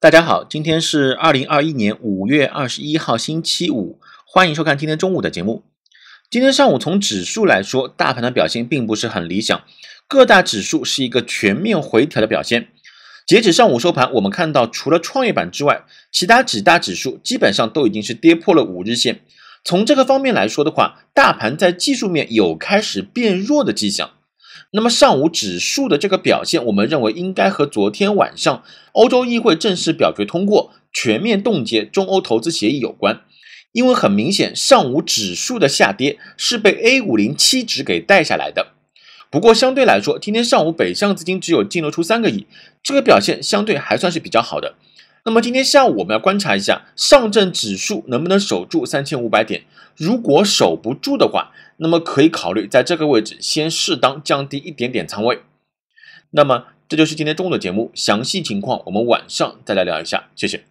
大家好，今天是二零二一年五月二十一号，星期五，欢迎收看今天中午的节目。今天上午从指数来说，大盘的表现并不是很理想，各大指数是一个全面回调的表现。截止上午收盘，我们看到除了创业板之外，其他几大指数基本上都已经是跌破了五日线。从这个方面来说的话，大盘在技术面有开始变弱的迹象。那么上午指数的这个表现，我们认为应该和昨天晚上欧洲议会正式表决通过全面冻结中欧投资协议有关，因为很明显上午指数的下跌是被 A50 七指给带下来的。不过相对来说，今天上午北向资金只有净流出三个亿，这个表现相对还算是比较好的。那么今天下午我们要观察一下上证指数能不能守住三千五百点，如果守不住的话，那么可以考虑在这个位置先适当降低一点点仓位。那么这就是今天中午的节目，详细情况我们晚上再来聊一下，谢谢。